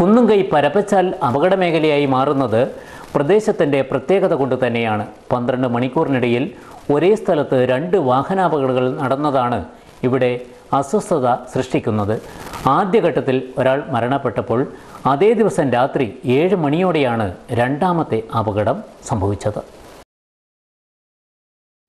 കുന്നും കൈ പരപ്പച്ചാൽ അപകടമേഖലയായി മാറുന്നത് പ്രദേശത്തിൻ്റെ പ്രത്യേകത കൊണ്ട് തന്നെയാണ് പന്ത്രണ്ട് മണിക്കൂറിനിടയിൽ ഒരേ സ്ഥലത്ത് രണ്ട് വാഹനാപകടങ്ങൾ നടന്നതാണ് ഇവിടെ അസ്വസ്ഥത സൃഷ്ടിക്കുന്നത് ആദ്യഘട്ടത്തിൽ ഒരാൾ മരണപ്പെട്ടപ്പോൾ അതേ ദിവസം രാത്രി ഏഴ് മണിയോടെയാണ് രണ്ടാമത്തെ അപകടം സംഭവിച്ചത്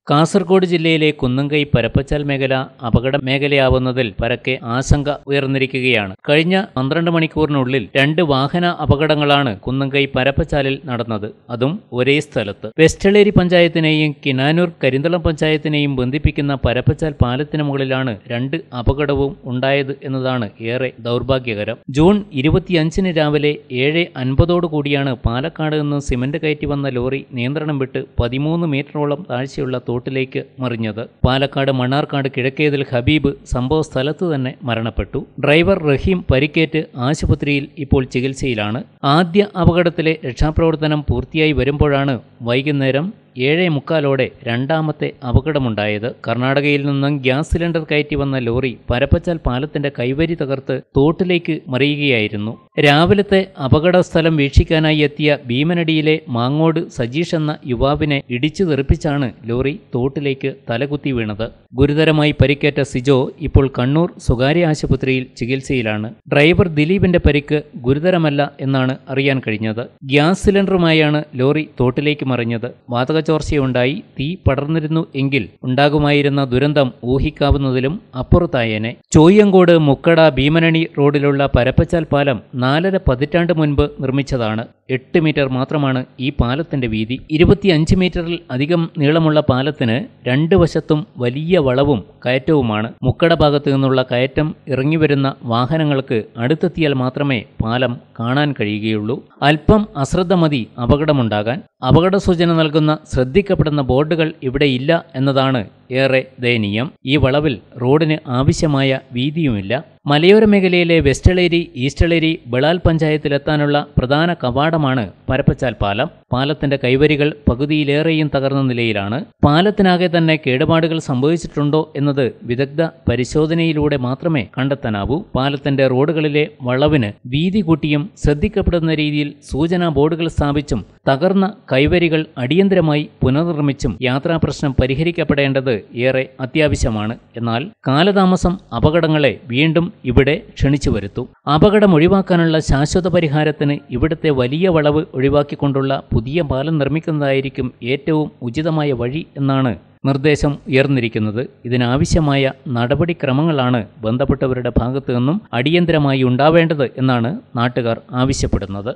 കാസർഗോഡ് ജില്ലയിലെ കുന്നംകൈ പരപ്പച്ചാൽ മേഖല അപകട മേഖലയാവുന്നതിൽ പരക്കെ ആശങ്ക ഉയർന്നിരിക്കുകയാണ് കഴിഞ്ഞ പന്ത്രണ്ട് മണിക്കൂറിനുള്ളിൽ രണ്ട് വാഹന അപകടങ്ങളാണ് കുന്നംകൈ പരപ്പച്ചാലിൽ നടന്നത് അതും ഒരേ സ്ഥലത്ത് വെസ്റ്റളേരി പഞ്ചായത്തിനെയും കിനാനൂർ കരിന്തളം പഞ്ചായത്തിനെയും ബന്ധിപ്പിക്കുന്ന പരപ്പച്ചാൽ പാലത്തിന് മുകളിലാണ് രണ്ട് അപകടവും ഉണ്ടായത് എന്നതാണ് ഏറെ ദൗർഭാഗ്യകരം ജൂൺ ഇരുപത്തിയഞ്ചിന് രാവിലെ ഏഴ് അൻപതോടു കൂടിയാണ് പാലക്കാട് നിന്ന് സിമന്റ് കയറ്റി വന്ന ലോറി നിയന്ത്രണം വിട്ട് പതിമൂന്ന് മീറ്ററോളം താഴ്ചയുള്ള തോട്ടിലേക്ക് മറിഞ്ഞത് പാലക്കാട് മണ്ണാർക്കാട് കിഴക്കേതിൽ ഹബീബ് സംഭവ സ്ഥലത്ത് തന്നെ മരണപ്പെട്ടു ഡ്രൈവർ റഹീം പരിക്കേറ്റ് ആശുപത്രിയിൽ ഇപ്പോൾ ചികിത്സയിലാണ് ആദ്യ അപകടത്തിലെ രക്ഷാപ്രവർത്തനം പൂർത്തിയായി വരുമ്പോഴാണ് വൈകുന്നേരം ഏഴേ മുക്കാലോടെ രണ്ടാമത്തെ അപകടമുണ്ടായത് കർണാടകയിൽ നിന്നും ഗ്യാസ് സിലിണ്ടർ കയറ്റി വന്ന ലോറി പരപ്പച്ചാൽ പാലത്തിന്റെ കൈവരി തകർത്ത് തോട്ടിലേക്ക് മറിയുകയായിരുന്നു രാവിലത്തെ അപകട സ്ഥലം വീക്ഷിക്കാനായി എത്തിയ ഭീമനടിയിലെ മാങ്ങോട് സജീഷ് എന്ന യുവാവിനെ ഇടിച്ചു തെറിപ്പിച്ചാണ് ലോറി തോട്ടിലേക്ക് തലകുത്തി വീണത് ഗുരുതരമായി പരിക്കേറ്റ സിജോ ഇപ്പോൾ കണ്ണൂർ സ്വകാര്യ ആശുപത്രിയിൽ ചികിത്സയിലാണ് ഡ്രൈവർ ദിലീപിന്റെ പരിക്ക് ഗുരുതരമല്ല എന്നാണ് അറിയാൻ കഴിഞ്ഞത് ഗ്യാസ് സിലിണ്ടറുമായാണ് ലോറി തോട്ടിലേക്ക് മറിഞ്ഞത് വാതക ചോർച്ചയുണ്ടായി തീ പടർന്നിരുന്നു എങ്കിൽ ഉണ്ടാകുമായിരുന്ന ദുരന്തം ഊഹിക്കാവുന്നതിലും അപ്പുറത്തായേനെ ചോയ്യങ്കോട് മുക്കട ഭീമനണി റോഡിലുള്ള പരപ്പച്ചാൽ പാലം നാലര പതിറ്റാണ്ട് മുൻപ് നിർമ്മിച്ചതാണ് എട്ട് മീറ്റർ മാത്രമാണ് ഈ പാലത്തിന്റെ വീതി ഇരുപത്തിയഞ്ച് മീറ്ററിൽ അധികം നീളമുള്ള പാലത്തിന് രണ്ട് വശത്തും വലിയ വളവും കയറ്റവുമാണ് മുക്കട ഭാഗത്തു നിന്നുള്ള കയറ്റം ഇറങ്ങിവരുന്ന വാഹനങ്ങൾക്ക് അടുത്തെത്തിയാൽ മാത്രമേ പാലം കാണാൻ കഴിയുകയുള്ളൂ അല്പം അശ്രദ്ധ മതി അപകടമുണ്ടാകാൻ അപകട സൂചന നൽകുന്ന ശ്രദ്ധിക്കപ്പെടുന്ന ബോർഡുകൾ ഇവിടെയില്ല എന്നതാണ് ഏറെ ദയനീയം ഈ വളവിൽ റോഡിന് ആവശ്യമായ വീതിയുമില്ല മലയോര മേഖലയിലെ വെസ്റ്റളേരി ഈസ്റ്റളേരി ബളാൽ പഞ്ചായത്തിലെത്താനുള്ള പ്രധാന കവാടമാണ് പരപ്പച്ചാൽ പാലം പാലത്തിന്റെ കൈവരികൾ പകുതിയിലേറെയും തകർന്ന നിലയിലാണ് പാലത്തിനാകെ തന്നെ കേടുപാടുകൾ സംഭവിച്ചിട്ടുണ്ടോ എന്നത് വിദഗ്ധ പരിശോധനയിലൂടെ മാത്രമേ കണ്ടെത്താനാവൂ പാലത്തിന്റെ റോഡുകളിലെ വളവിന് വീതി കൂട്ടിയും ശ്രദ്ധിക്കപ്പെടുന്ന രീതിയിൽ സൂചനാ ബോർഡുകൾ സ്ഥാപിച്ചും തകർന്ന കൈവരികൾ അടിയന്തരമായി പുനർനിർമ്മിച്ചും യാത്രാപ്രശ്നം പരിഹരിക്കപ്പെടേണ്ടത് ഏറെ അത്യാവശ്യമാണ് എന്നാൽ കാലതാമസം അപകടങ്ങളെ വീണ്ടും ഇവിടെ ക്ഷണിച്ചു വരുത്തും അപകടം ഒഴിവാക്കാനുള്ള ശാശ്വത പരിഹാരത്തിന് ഇവിടുത്തെ വലിയ വളവ് ഒഴിവാക്കിക്കൊണ്ടുള്ള പുതിയ പാലം നിർമ്മിക്കുന്നതായിരിക്കും ഏറ്റവും ഉചിതമായ വഴി എന്നാണ് നിർദ്ദേശം ഉയർന്നിരിക്കുന്നത് ഇതിനാവശ്യമായ നടപടിക്രമങ്ങളാണ് ബന്ധപ്പെട്ടവരുടെ ഭാഗത്തു നിന്നും അടിയന്തരമായി ഉണ്ടാവേണ്ടത് എന്നാണ് നാട്ടുകാർ ആവശ്യപ്പെടുന്നത്